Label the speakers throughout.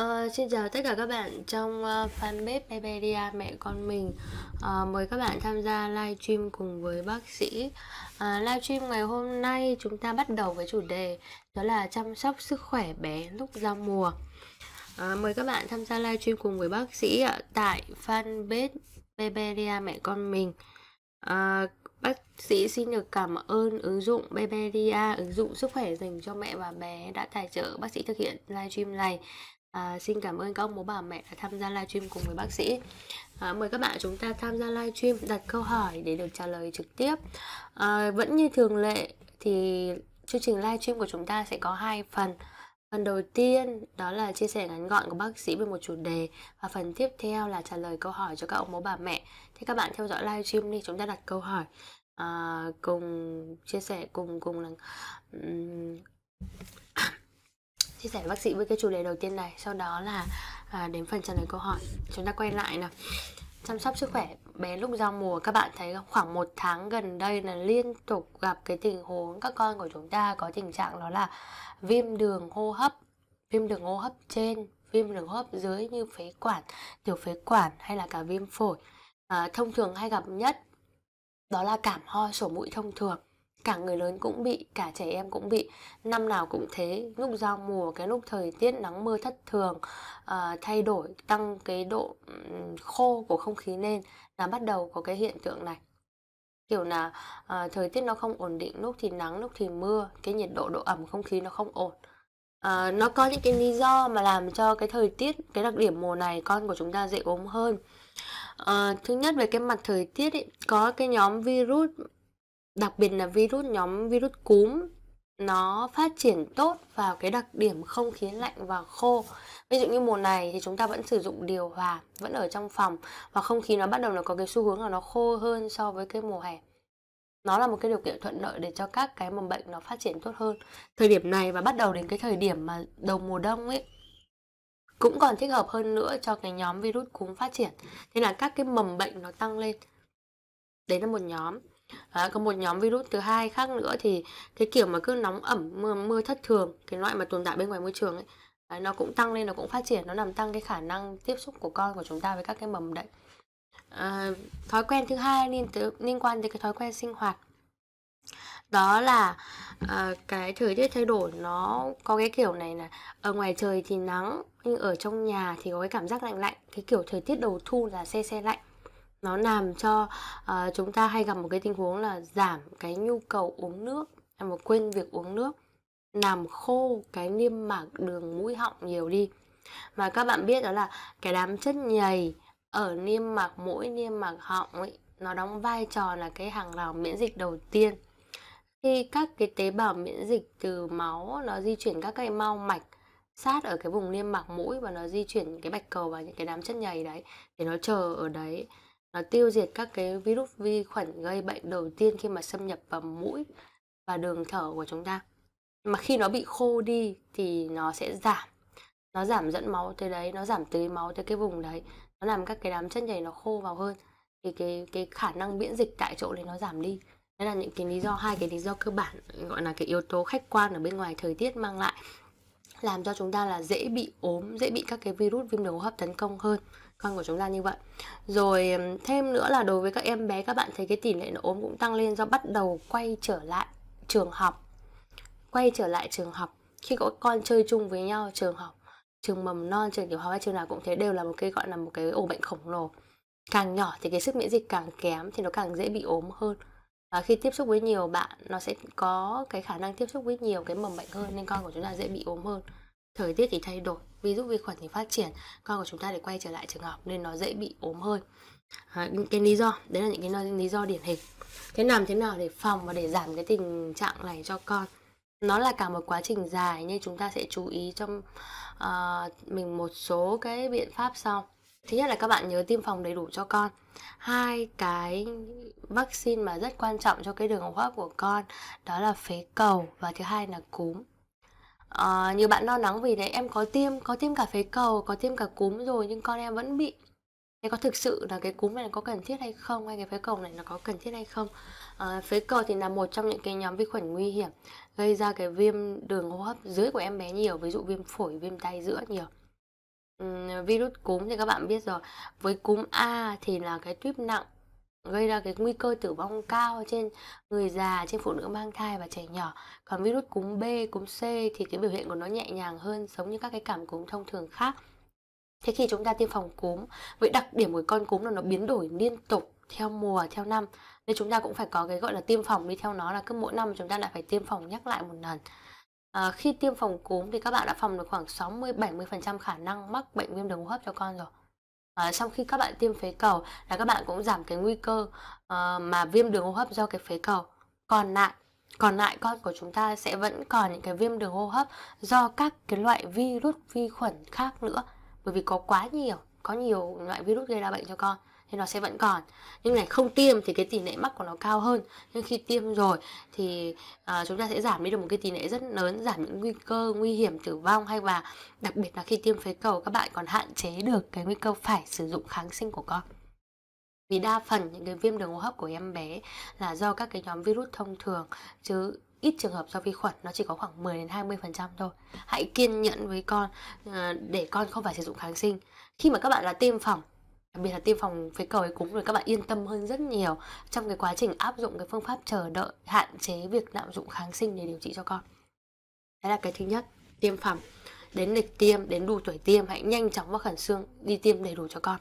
Speaker 1: Uh, xin chào tất cả các bạn trong uh, fanpage Pepedia mẹ con mình uh, mời các bạn tham gia live stream cùng với bác sĩ uh, stream ngày hôm nay chúng ta bắt đầu với chủ đề đó là chăm sóc sức khỏe bé lúc giao mùa uh, mời các bạn tham gia live stream cùng với bác sĩ uh, tại fanpage Pepedia mẹ con mình uh, Bác sĩ xin được cảm ơn ứng dụng BBDA, ứng dụng sức khỏe dành cho mẹ và bé đã tài trợ bác sĩ thực hiện live stream này. À, xin cảm ơn các ông bố bà mẹ đã tham gia live stream cùng với bác sĩ. À, mời các bạn chúng ta tham gia live stream đặt câu hỏi để được trả lời trực tiếp. À, vẫn như thường lệ thì chương trình live stream của chúng ta sẽ có hai phần. Phần đầu tiên đó là chia sẻ ngắn gọn của bác sĩ về một chủ đề và phần tiếp theo là trả lời câu hỏi cho các ông bố bà mẹ. Thế các bạn theo dõi live stream đi, chúng ta đặt câu hỏi à, cùng chia sẻ cùng cùng là um, chia sẻ bác sĩ với cái chủ đề đầu tiên này sau đó là à, đến phần trả lời câu hỏi chúng ta quay lại nào chăm sóc sức khỏe bé lúc giao mùa các bạn thấy khoảng một tháng gần đây là liên tục gặp cái tình huống các con của chúng ta có tình trạng đó là viêm đường hô hấp viêm đường hô hấp trên viêm đường hô hấp dưới như phế quản tiểu phế quản hay là cả viêm phổi à, thông thường hay gặp nhất đó là cảm ho sổ mũi thông thường cả người lớn cũng bị cả trẻ em cũng bị năm nào cũng thế lúc giao mùa cái lúc thời tiết nắng mưa thất thường uh, thay đổi tăng cái độ khô của không khí lên là bắt đầu có cái hiện tượng này kiểu là uh, thời tiết nó không ổn định lúc thì nắng lúc thì mưa cái nhiệt độ độ ẩm không khí nó không ổn uh, nó có những cái lý do mà làm cho cái thời tiết cái đặc điểm mùa này con của chúng ta dễ ốm hơn À, thứ nhất về cái mặt thời tiết ý, có cái nhóm virus đặc biệt là virus nhóm virus cúm nó phát triển tốt vào cái đặc điểm không khí lạnh và khô ví dụ như mùa này thì chúng ta vẫn sử dụng điều hòa vẫn ở trong phòng và không khí nó bắt đầu là có cái xu hướng là nó khô hơn so với cái mùa hè nó là một cái điều kiện thuận lợi để cho các cái mầm bệnh nó phát triển tốt hơn thời điểm này và bắt đầu đến cái thời điểm mà đầu mùa đông ấy cũng còn thích hợp hơn nữa cho cái nhóm virus cúm phát triển thế là các cái mầm bệnh nó tăng lên đấy là một nhóm à, có một nhóm virus thứ hai khác nữa thì cái kiểu mà cứ nóng ẩm mưa, mưa thất thường cái loại mà tồn tại bên ngoài môi trường ấy à, nó cũng tăng lên nó cũng phát triển nó làm tăng cái khả năng tiếp xúc của con của chúng ta với các cái mầm đấy à, thói quen thứ hai liên liên quan đến cái thói quen sinh hoạt đó là uh, cái thời tiết thay đổi nó có cái kiểu này là ở ngoài trời thì nắng nhưng ở trong nhà thì có cái cảm giác lạnh lạnh cái kiểu thời tiết đầu thu là xe xe lạnh nó làm cho uh, chúng ta hay gặp một cái tình huống là giảm cái nhu cầu uống nước mà quên việc uống nước làm khô cái niêm mạc đường mũi họng nhiều đi mà các bạn biết đó là cái đám chất nhầy ở niêm mạc mũi niêm mạc họng ấy nó đóng vai trò là cái hàng rào miễn dịch đầu tiên khi các cái tế bào miễn dịch từ máu nó di chuyển các cái mau mạch sát ở cái vùng niêm mạc mũi và nó di chuyển cái bạch cầu và những cái đám chất nhầy đấy để nó chờ ở đấy nó tiêu diệt các cái virus vi khuẩn gây bệnh đầu tiên khi mà xâm nhập vào mũi và đường thở của chúng ta mà khi nó bị khô đi thì nó sẽ giảm nó giảm dẫn máu tới đấy nó giảm tưới máu tới cái vùng đấy nó làm các cái đám chất nhầy nó khô vào hơn thì cái cái khả năng miễn dịch tại chỗ đấy nó giảm đi đấy là những cái lý do hai cái lý do cơ bản gọi là cái yếu tố khách quan ở bên ngoài thời tiết mang lại làm cho chúng ta là dễ bị ốm dễ bị các cái virus viêm đường hô hấp tấn công hơn con của chúng ta như vậy rồi thêm nữa là đối với các em bé các bạn thấy cái tỷ lệ nổ ốm cũng tăng lên do bắt đầu quay trở lại trường học quay trở lại trường học khi có con chơi chung với nhau trường học trường mầm non trường tiểu học hay trường nào cũng thế đều là một cái gọi là một cái ổ bệnh khổng lồ càng nhỏ thì cái sức miễn dịch càng kém thì nó càng dễ bị ốm hơn và khi tiếp xúc với nhiều bạn nó sẽ có cái khả năng tiếp xúc với nhiều cái mầm bệnh hơn nên con của chúng ta dễ bị ốm hơn thời tiết thì thay đổi virus vi khuẩn thì phát triển con của chúng ta để quay trở lại trường học nên nó dễ bị ốm hơi à, cái lý do đấy là những cái những lý do điển hình thế làm thế nào để phòng và để giảm cái tình trạng này cho con nó là cả một quá trình dài nhưng chúng ta sẽ chú ý trong uh, mình một số cái biện pháp sau thứ nhất là các bạn nhớ tiêm phòng đầy đủ cho con hai cái vaccine mà rất quan trọng cho cái đường hô hấp của con đó là phế cầu và thứ hai là cúm à, ờ, nhiều bạn lo lắng vì đấy em có tiêm có tiêm cả phế cầu có tiêm cả cúm rồi nhưng con em vẫn bị thế có thực sự là cái cúm này có cần thiết hay không hay cái phế cầu này nó có cần thiết hay không à, phế cầu thì là một trong những cái nhóm vi khuẩn nguy hiểm gây ra cái viêm đường hô hấp dưới của em bé nhiều ví dụ viêm phổi viêm tay giữa nhiều virus cúm thì các bạn biết rồi với cúm a thì là cái tuyếp nặng gây ra cái nguy cơ tử vong cao trên người già, trên phụ nữ mang thai và trẻ nhỏ. Còn virus cúm B, cúm C thì cái biểu hiện của nó nhẹ nhàng hơn giống như các cái cảm cúm thông thường khác. Thế khi chúng ta tiêm phòng cúm, với đặc điểm của con cúm là nó biến đổi liên tục theo mùa, theo năm. Nên chúng ta cũng phải có cái gọi là tiêm phòng đi theo nó là cứ mỗi năm chúng ta lại phải tiêm phòng nhắc lại một lần. À, khi tiêm phòng cúm thì các bạn đã phòng được khoảng 60-70% khả năng mắc bệnh viêm đường hô hấp cho con rồi à, sau khi các bạn tiêm phế cầu là các bạn cũng giảm cái nguy cơ à, mà viêm đường hô hấp do cái phế cầu còn lại còn lại con của chúng ta sẽ vẫn còn những cái viêm đường hô hấp do các cái loại virus vi khuẩn khác nữa bởi vì có quá nhiều có nhiều loại virus gây ra bệnh cho con thì nó sẽ vẫn còn nhưng này không tiêm thì cái tỷ lệ mắc của nó cao hơn nhưng khi tiêm rồi thì à, chúng ta sẽ giảm đi được một cái tỷ lệ rất lớn giảm những nguy cơ nguy hiểm tử vong hay và đặc biệt là khi tiêm phế cầu các bạn còn hạn chế được cái nguy cơ phải sử dụng kháng sinh của con vì đa phần những cái viêm đường hô hấp của em bé là do các cái nhóm virus thông thường chứ ít trường hợp do vi khuẩn nó chỉ có khoảng 10 đến 20 phần trăm thôi hãy kiên nhẫn với con à, để con không phải sử dụng kháng sinh khi mà các bạn là tiêm phòng đặc biệt là tiêm phòng phế cầu ấy cúm rồi các bạn yên tâm hơn rất nhiều trong cái quá trình áp dụng cái phương pháp chờ đợi hạn chế việc lạm dụng kháng sinh để điều trị cho con đấy là cái thứ nhất tiêm phòng đến lịch tiêm đến đủ tuổi tiêm hãy nhanh chóng và khẩn trương đi tiêm đầy đủ cho con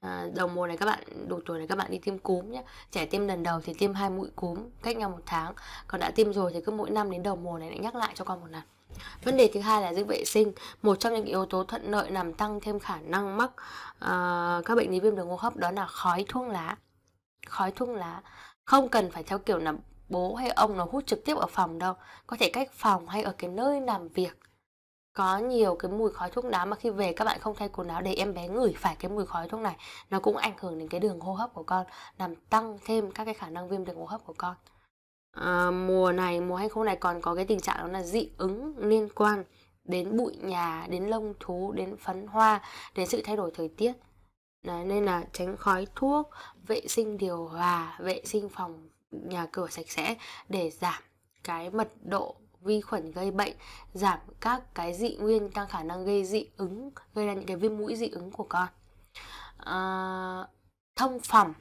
Speaker 1: à, đầu mùa này các bạn đủ tuổi này các bạn đi tiêm cúm nhé trẻ tiêm lần đầu thì tiêm hai mũi cúm cách nhau một tháng còn đã tiêm rồi thì cứ mỗi năm đến đầu mùa này lại nhắc lại cho con một lần Vấn đề thứ hai là giữ vệ sinh, một trong những yếu tố thuận lợi làm tăng thêm khả năng mắc uh, các bệnh lý viêm đường hô hấp đó là khói thuốc lá. Khói thuốc lá không cần phải theo kiểu là bố hay ông nó hút trực tiếp ở phòng đâu, có thể cách phòng hay ở cái nơi làm việc. Có nhiều cái mùi khói thuốc lá mà khi về các bạn không thay quần áo để em bé ngửi phải cái mùi khói thuốc này, nó cũng ảnh hưởng đến cái đường hô hấp của con, làm tăng thêm các cái khả năng viêm đường hô hấp của con à, mùa này mùa 20 này còn có cái tình trạng đó là dị ứng liên quan đến bụi nhà đến lông thú đến phấn hoa đến sự thay đổi thời tiết Đấy, nên là tránh khói thuốc vệ sinh điều hòa vệ sinh phòng nhà cửa sạch sẽ để giảm cái mật độ vi khuẩn gây bệnh giảm các cái dị nguyên tăng khả năng gây dị ứng gây ra những cái viêm mũi dị ứng của con à, thông phòng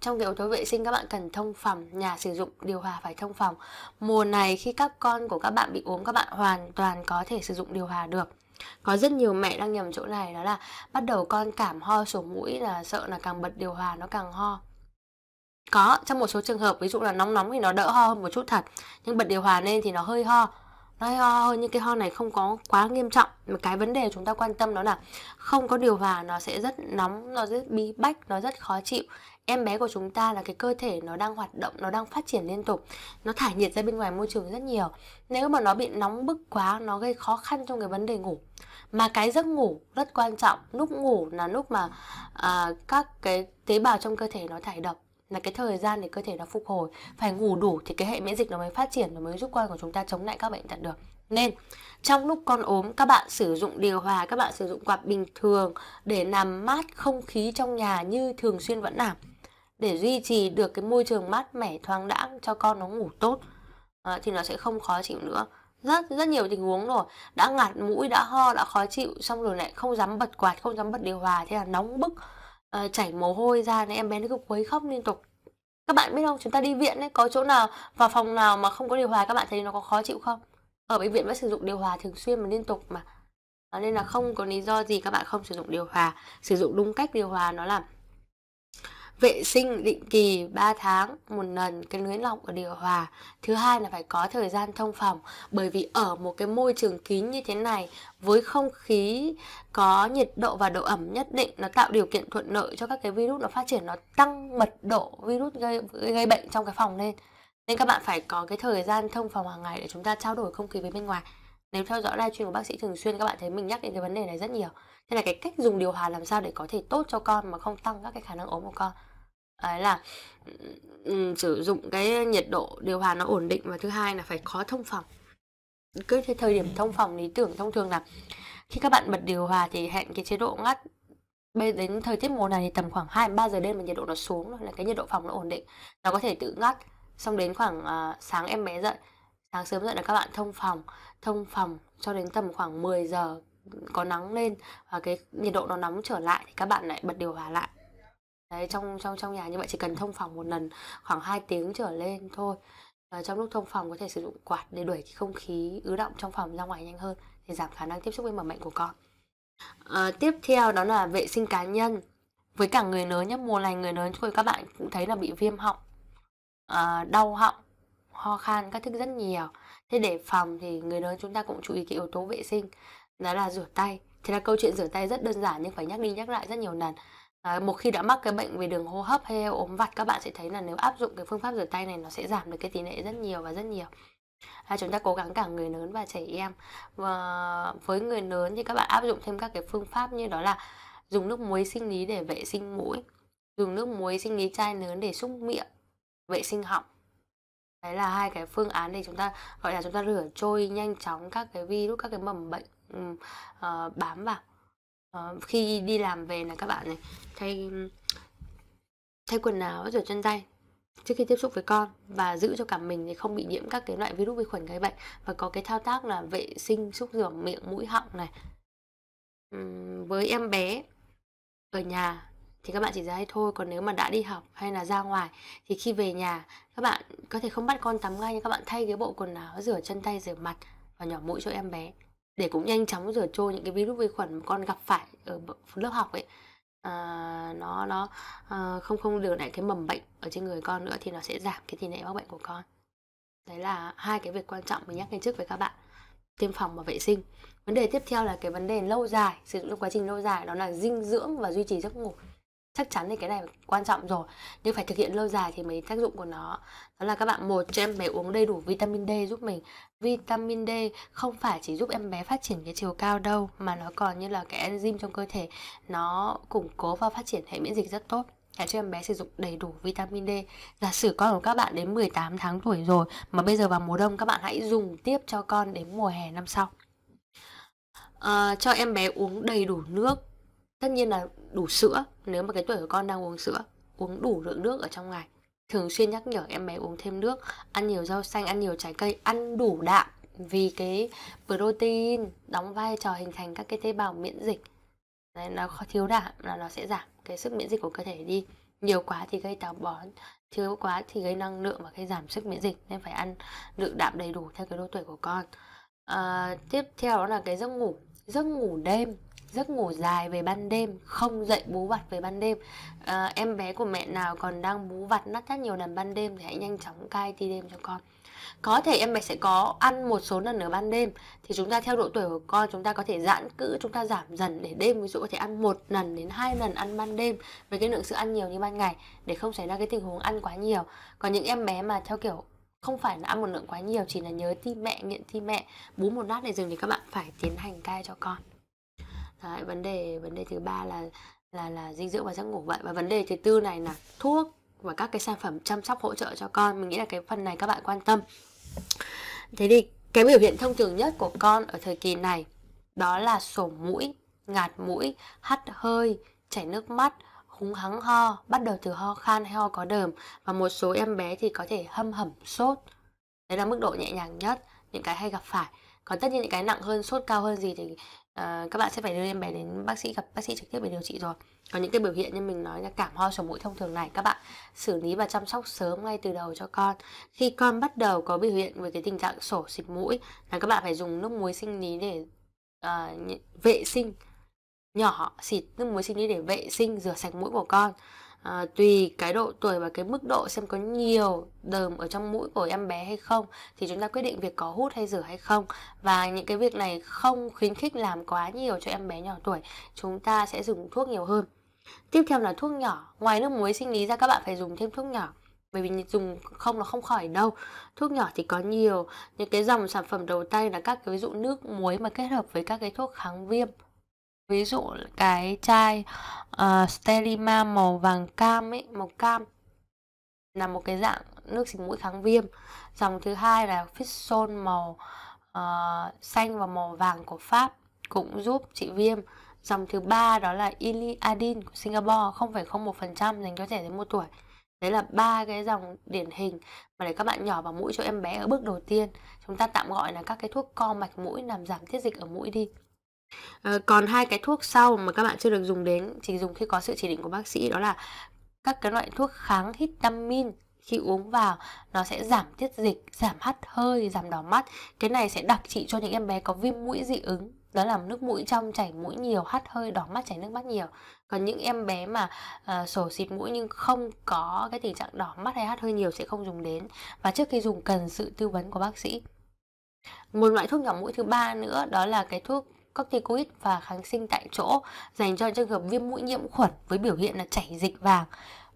Speaker 1: trong cái yếu tố vệ sinh các bạn cần thông phòng nhà sử dụng điều hòa phải thông phòng mùa này khi các con của các bạn bị ốm các bạn hoàn toàn có thể sử dụng điều hòa được có rất nhiều mẹ đang nhầm chỗ này đó là bắt đầu con cảm ho sổ mũi là sợ là càng bật điều hòa nó càng ho có trong một số trường hợp ví dụ là nóng nóng thì nó đỡ ho hơn một chút thật nhưng bật điều hòa lên thì nó hơi ho nó hơi ho hơn nhưng cái ho này không có quá nghiêm trọng mà cái vấn đề chúng ta quan tâm đó là không có điều hòa nó sẽ rất nóng nó rất bí bách nó rất khó chịu em bé của chúng ta là cái cơ thể nó đang hoạt động nó đang phát triển liên tục nó thải nhiệt ra bên ngoài môi trường rất nhiều nếu mà nó bị nóng bức quá nó gây khó khăn trong cái vấn đề ngủ mà cái giấc ngủ rất quan trọng lúc ngủ là lúc mà à, các cái tế bào trong cơ thể nó thải độc là cái thời gian để cơ thể nó phục hồi phải ngủ đủ thì cái hệ miễn dịch nó mới phát triển và mới giúp con của chúng ta chống lại các bệnh tật được nên trong lúc con ốm các bạn sử dụng điều hòa các bạn sử dụng quạt bình thường để làm mát không khí trong nhà như thường xuyên vẫn làm để duy trì được cái môi trường mát mẻ thoáng đãng cho con nó ngủ tốt à, thì nó sẽ không khó chịu nữa rất rất nhiều tình huống rồi đã ngạt mũi đã ho đã khó chịu xong rồi lại không dám bật quạt không dám bật điều hòa thế là nóng bức à, chảy mồ hôi ra nên em bé nó cứ quấy khóc liên tục các bạn biết không chúng ta đi viện ấy có chỗ nào vào phòng nào mà không có điều hòa các bạn thấy nó có khó chịu không ở bệnh viện vẫn sử dụng điều hòa thường xuyên mà liên tục mà à, nên là không có lý do gì các bạn không sử dụng điều hòa sử dụng đúng cách điều hòa nó làm vệ sinh định kỳ 3 tháng một lần cái lưới lọc ở điều hòa thứ hai là phải có thời gian thông phòng bởi vì ở một cái môi trường kín như thế này với không khí có nhiệt độ và độ ẩm nhất định nó tạo điều kiện thuận lợi cho các cái virus nó phát triển nó tăng mật độ virus gây gây bệnh trong cái phòng lên nên các bạn phải có cái thời gian thông phòng hàng ngày để chúng ta trao đổi không khí với bên ngoài nếu theo dõi live stream của bác sĩ thường xuyên các bạn thấy mình nhắc đến cái vấn đề này rất nhiều nên là cái cách dùng điều hòa làm sao để có thể tốt cho con mà không tăng các cái khả năng ốm của con ấy là ừ, ừ, sử dụng cái nhiệt độ điều hòa nó ổn định và thứ hai là phải có thông phòng cứ thế thời điểm thông phòng lý tưởng thông thường là khi các bạn bật điều hòa thì hẹn cái chế độ ngắt bây đến thời tiết mùa này thì tầm khoảng 2 3 giờ đêm mà nhiệt độ nó xuống là cái nhiệt độ phòng nó ổn định nó có thể tự ngắt xong đến khoảng uh, sáng em bé dậy sáng sớm dậy là các bạn thông phòng thông phòng cho đến tầm khoảng 10 giờ có nắng lên và cái nhiệt độ nó nóng trở lại thì các bạn lại bật điều hòa lại đấy trong trong trong nhà như vậy chỉ cần thông phòng một lần khoảng 2 tiếng trở lên thôi và trong lúc thông phòng có thể sử dụng quạt để đuổi cái không khí ứ động trong phòng ra ngoài nhanh hơn để giảm khả năng tiếp xúc với mầm bệnh của con à, tiếp theo đó là vệ sinh cá nhân với cả người lớn nhé mùa này người lớn thôi các bạn cũng thấy là bị viêm họng à, đau họng ho khan các thứ rất nhiều thế để phòng thì người lớn chúng ta cũng chú ý cái yếu tố vệ sinh đó là rửa tay thì là câu chuyện rửa tay rất đơn giản nhưng phải nhắc đi nhắc lại rất nhiều lần À, một khi đã mắc cái bệnh về đường hô hấp hay ốm vặt các bạn sẽ thấy là nếu áp dụng cái phương pháp rửa tay này nó sẽ giảm được cái tỷ lệ rất nhiều và rất nhiều à, chúng ta cố gắng cả người lớn và trẻ em và với người lớn thì các bạn áp dụng thêm các cái phương pháp như đó là dùng nước muối sinh lý để vệ sinh mũi dùng nước muối sinh lý chai lớn để xúc miệng vệ sinh họng đấy là hai cái phương án để chúng ta gọi là chúng ta rửa trôi nhanh chóng các cái virus các cái mầm bệnh uh, bám vào uh, khi đi làm về là các bạn này thay thay quần áo rửa chân tay trước khi tiếp xúc với con và giữ cho cả mình thì không bị nhiễm các cái loại virus vi khuẩn gây bệnh và có cái thao tác là vệ sinh xúc rửa miệng mũi họng này uhm, với em bé ở nhà thì các bạn chỉ ra hay thôi còn nếu mà đã đi học hay là ra ngoài thì khi về nhà các bạn có thể không bắt con tắm ngay nhưng các bạn thay cái bộ quần áo rửa chân tay rửa mặt và nhỏ mũi cho em bé để cũng nhanh chóng rửa trôi những cái virus vi khuẩn mà con gặp phải ở lớp học ấy à, nó nó à, không không được lại cái mầm bệnh ở trên người con nữa thì nó sẽ giảm cái tỷ lệ mắc bệnh của con đấy là hai cái việc quan trọng mình nhắc lên trước với các bạn tiêm phòng và vệ sinh vấn đề tiếp theo là cái vấn đề lâu dài sử dụng quá trình lâu dài đó là dinh dưỡng và duy trì giấc ngủ chắc chắn thì cái này quan trọng rồi nhưng phải thực hiện lâu dài thì mới tác dụng của nó đó là các bạn một cho em bé uống đầy đủ vitamin D giúp mình vitamin D không phải chỉ giúp em bé phát triển cái chiều cao đâu mà nó còn như là cái enzyme trong cơ thể nó củng cố và phát triển hệ miễn dịch rất tốt hãy cho em bé sử dụng đầy đủ vitamin D. Giả sử con của các bạn đến 18 tháng tuổi rồi mà bây giờ vào mùa đông các bạn hãy dùng tiếp cho con đến mùa hè năm sau. À, cho em bé uống đầy đủ nước. Tất nhiên là đủ sữa nếu mà cái tuổi của con đang uống sữa uống đủ lượng nước ở trong ngày thường xuyên nhắc nhở em bé uống thêm nước ăn nhiều rau xanh ăn nhiều trái cây ăn đủ đạm vì cái protein đóng vai trò hình thành các cái tế bào miễn dịch Đấy, nó thiếu đạm là nó sẽ giảm cái sức miễn dịch của cơ thể đi nhiều quá thì gây táo bón thiếu quá thì gây năng lượng và gây giảm sức miễn dịch nên phải ăn lượng đạm đầy đủ theo cái độ tuổi của con à, tiếp theo đó là cái giấc ngủ giấc ngủ đêm giấc ngủ dài về ban đêm không dậy bú vặt về ban đêm à, em bé của mẹ nào còn đang bú vặt nát thắt nhiều lần ban đêm thì hãy nhanh chóng cai ti đêm cho con có thể em bé sẽ có ăn một số lần ở ban đêm thì chúng ta theo độ tuổi của con chúng ta có thể giãn cữ chúng ta giảm dần để đêm ví dụ có thể ăn một lần đến hai lần ăn ban đêm với cái lượng sữa ăn nhiều như ban ngày để không xảy ra cái tình huống ăn quá nhiều còn những em bé mà theo kiểu không phải là ăn một lượng quá nhiều chỉ là nhớ ti mẹ nghiện ti mẹ bú một lát để dừng thì các bạn phải tiến hành cai cho con Đấy, vấn đề vấn đề thứ ba là là là dinh dưỡng và giấc ngủ vậy và vấn đề thứ tư này là thuốc và các cái sản phẩm chăm sóc hỗ trợ cho con mình nghĩ là cái phần này các bạn quan tâm thế thì cái biểu hiện thông thường nhất của con ở thời kỳ này đó là sổ mũi ngạt mũi hắt hơi chảy nước mắt húng hắng ho bắt đầu từ ho khan hay ho có đờm và một số em bé thì có thể hâm hẩm sốt đấy là mức độ nhẹ nhàng nhất những cái hay gặp phải còn tất nhiên những cái nặng hơn sốt cao hơn gì thì Ờ, các bạn sẽ phải đưa em bé đến bác sĩ gặp bác sĩ trực tiếp để điều trị rồi còn những cái biểu hiện như mình nói là cảm ho sổ mũi thông thường này các bạn xử lý và chăm sóc sớm ngay từ đầu cho con khi con bắt đầu có biểu hiện về cái tình trạng sổ xịt mũi là các bạn phải dùng nước muối sinh lý để à, vệ sinh nhỏ xịt nước muối sinh lý để vệ sinh rửa sạch mũi của con à, tùy cái độ tuổi và cái mức độ xem có nhiều đờm ở trong mũi của em bé hay không thì chúng ta quyết định việc có hút hay rửa hay không và những cái việc này không khuyến khích làm quá nhiều cho em bé nhỏ tuổi chúng ta sẽ dùng thuốc nhiều hơn tiếp theo là thuốc nhỏ ngoài nước muối sinh lý ra các bạn phải dùng thêm thuốc nhỏ bởi vì dùng không là không khỏi đâu thuốc nhỏ thì có nhiều những cái dòng sản phẩm đầu tay là các cái ví dụ nước muối mà kết hợp với các cái thuốc kháng viêm ví dụ cái chai uh, ờ, Sterima màu vàng cam ấy màu cam là một cái dạng nước xịt mũi kháng viêm dòng thứ hai là Fixon màu uh, xanh và màu vàng của Pháp cũng giúp trị viêm dòng thứ ba đó là Iliadin của Singapore 0,01% dành cho trẻ dưới một tuổi đấy là ba cái dòng điển hình mà để các bạn nhỏ vào mũi cho em bé ở bước đầu tiên chúng ta tạm gọi là các cái thuốc co mạch mũi làm giảm tiết dịch ở mũi đi Ờ, còn hai cái thuốc sau mà các bạn chưa được dùng đến, chỉ dùng khi có sự chỉ định của bác sĩ đó là các cái loại thuốc kháng histamin khi uống vào nó sẽ giảm tiết dịch, giảm hắt hơi, giảm đỏ mắt. Cái này sẽ đặc trị cho những em bé có viêm mũi dị ứng đó là nước mũi trong chảy mũi nhiều hắt hơi đỏ mắt chảy nước mắt nhiều còn những em bé mà uh, sổ xịt mũi nhưng không có cái tình trạng đỏ mắt hay hắt hơi nhiều sẽ không dùng đến và trước khi dùng cần sự tư vấn của bác sĩ một loại thuốc nhỏ mũi thứ ba nữa đó là cái thuốc corticoid và kháng sinh tại chỗ dành cho trường hợp viêm mũi nhiễm khuẩn với biểu hiện là chảy dịch vàng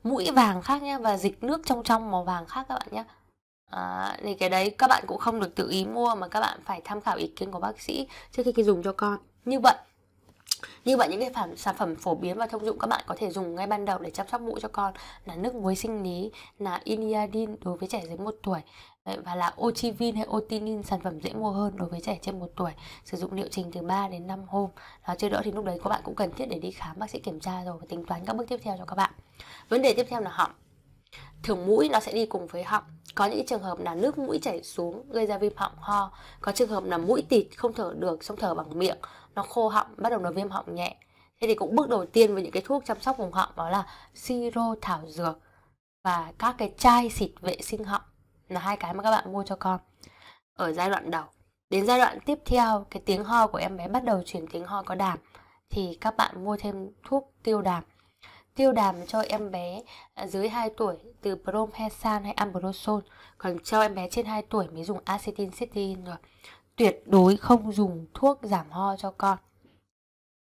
Speaker 1: mũi vàng khác nhá và dịch nước trong trong màu vàng khác các bạn nhé à, thì cái đấy các bạn cũng không được tự ý mua mà các bạn phải tham khảo ý kiến của bác sĩ trước khi dùng cho con như vậy như vậy những cái phẩm, sản phẩm phổ biến và thông dụng các bạn có thể dùng ngay ban đầu để chăm sóc mũi cho con là nước muối sinh lý, là iniadin đối với trẻ dưới 1 tuổi, Đấy, và là Ochivin hay Otinin sản phẩm dễ mua hơn đối với trẻ trên 1 tuổi sử dụng liệu trình từ 3 đến 5 hôm đó chứ đỡ thì lúc đấy các bạn cũng cần thiết để đi khám bác sĩ kiểm tra rồi và tính toán các bước tiếp theo cho các bạn vấn đề tiếp theo là họng thường mũi nó sẽ đi cùng với họng có những trường hợp là nước mũi chảy xuống gây ra viêm họng ho có trường hợp là mũi tịt không thở được xong thở bằng miệng nó khô họng bắt đầu là viêm họng nhẹ thế thì cũng bước đầu tiên với những cái thuốc chăm sóc vùng họng đó là siro thảo dược và các cái chai xịt vệ sinh họng là hai cái mà các bạn mua cho con ở giai đoạn đầu đến giai đoạn tiếp theo cái tiếng ho của em bé bắt đầu chuyển tiếng ho có đàm thì các bạn mua thêm thuốc tiêu đàm tiêu đàm cho em bé à, dưới 2 tuổi từ promhesan hay ambrosol còn cho em bé trên 2 tuổi mới dùng acetincetin rồi tuyệt đối không dùng thuốc giảm ho cho con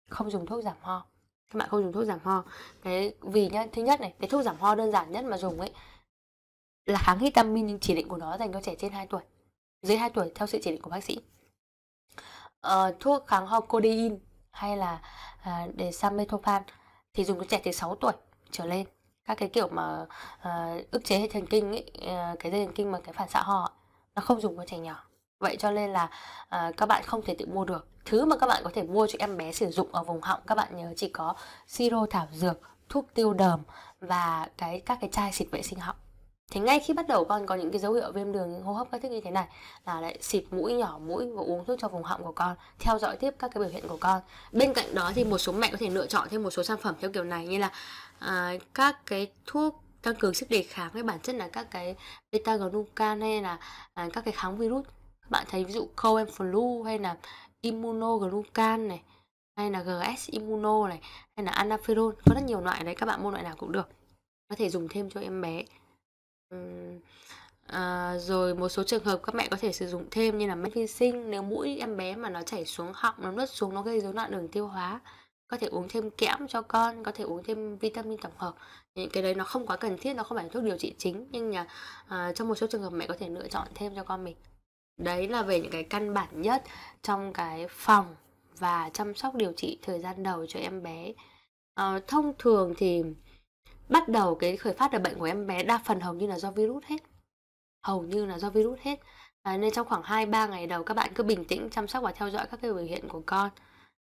Speaker 1: không dùng thuốc giảm ho các bạn không dùng thuốc giảm ho cái vì nhá thứ nhất này cái thuốc giảm ho đơn giản nhất mà dùng ấy là kháng hitamin nhưng chỉ định của nó dành cho trẻ trên 2 tuổi dưới 2 tuổi theo sự chỉ định của bác sĩ uh, thuốc kháng ho codein hay là uh, à, desamethophan thì dùng cho trẻ từ 6 tuổi trở lên các cái kiểu mà uh, ức chế hệ thần kinh ấy, uh, cái dây thần kinh mà cái phản xạ ho nó không dùng cho trẻ nhỏ vậy cho nên là uh, các bạn không thể tự mua được thứ mà các bạn có thể mua cho em bé sử dụng ở vùng họng các bạn nhớ chỉ có siro thảo dược thuốc tiêu đờm và cái các cái chai xịt vệ sinh họng Thế ngay khi bắt đầu con có những cái dấu hiệu viêm đường hô hấp các thức như thế này là lại xịt mũi nhỏ mũi và uống thuốc cho vùng họng của con, theo dõi tiếp các cái biểu hiện của con. Bên cạnh đó thì một số mẹ có thể lựa chọn thêm một số sản phẩm theo kiểu này như là à, các cái thuốc tăng cường sức đề kháng với bản chất là các cái beta glucan hay là à, các cái kháng virus. Các bạn thấy ví dụ cold flu hay là immunoglucan này hay là GS immuno này hay là anaferon có rất nhiều loại đấy các bạn mua loại nào cũng được có thể dùng thêm cho em bé À, rồi một số trường hợp các mẹ có thể sử dụng thêm như là men vi sinh nếu mũi em bé mà nó chảy xuống họng nó lướt xuống nó gây rối loạn đường tiêu hóa có thể uống thêm kẽm cho con có thể uống thêm vitamin tổng hợp những cái đấy nó không quá cần thiết nó không phải thuốc điều trị chính nhưng nhà à, trong một số trường hợp mẹ có thể lựa chọn thêm cho con mình đấy là về những cái căn bản nhất trong cái phòng và chăm sóc điều trị thời gian đầu cho em bé à, thông thường thì bắt đầu cái khởi phát được bệnh của em bé đa phần hầu như là do virus hết hầu như là do virus hết à, nên trong khoảng 2-3 ngày đầu các bạn cứ bình tĩnh chăm sóc và theo dõi các cái biểu hiện của con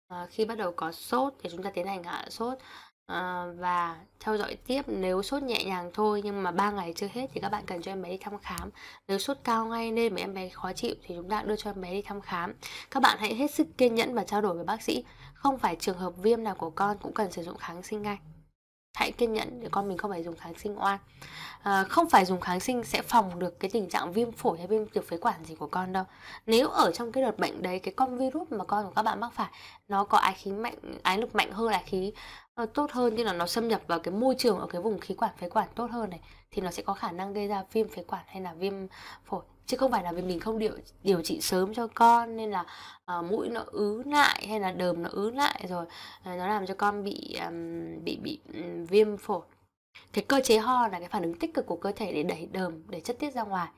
Speaker 1: à, khi bắt đầu có sốt thì chúng ta tiến hành hạ sốt à, và theo dõi tiếp nếu sốt nhẹ nhàng thôi nhưng mà 3 ngày chưa hết thì các bạn cần cho em bé đi thăm khám nếu sốt cao ngay nên mà em bé khó chịu thì chúng ta đưa cho em bé đi thăm khám các bạn hãy hết sức kiên nhẫn và trao đổi với bác sĩ không phải trường hợp viêm nào của con cũng cần sử dụng kháng sinh ngay hãy kiên nhẫn để con mình không phải dùng kháng sinh oan à, không phải dùng kháng sinh sẽ phòng được cái tình trạng viêm phổi hay viêm tiểu phế quản gì của con đâu nếu ở trong cái đợt bệnh đấy cái con virus mà con của các bạn mắc phải nó có ái khí mạnh ái lực mạnh hơn ái khí uh, tốt hơn như là nó xâm nhập vào cái môi trường ở cái vùng khí quản phế quản tốt hơn này thì nó sẽ có khả năng gây ra viêm phế quản hay là viêm phổi chứ không phải là vì mình không điều điều trị sớm cho con nên là uh, mũi nó ứ lại hay là đờm nó ứ lại rồi ờ, nó làm cho con bị um, bị bị um, viêm phổi cái cơ chế ho là cái phản ứng tích cực của cơ thể để đẩy đờm để chất tiết ra ngoài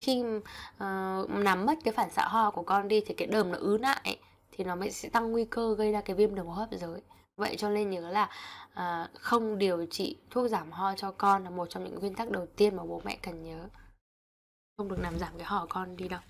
Speaker 1: khi uh, ờ, làm mất cái phản xạ ho của con đi thì cái đờm nó ứ lại thì nó mới sẽ tăng nguy cơ gây ra cái viêm đường hô hấp giới vậy cho nên nhớ là uh, không điều trị thuốc giảm ho cho con là một trong những nguyên tắc đầu tiên mà bố mẹ cần nhớ không được làm giảm cái họ con đi đâu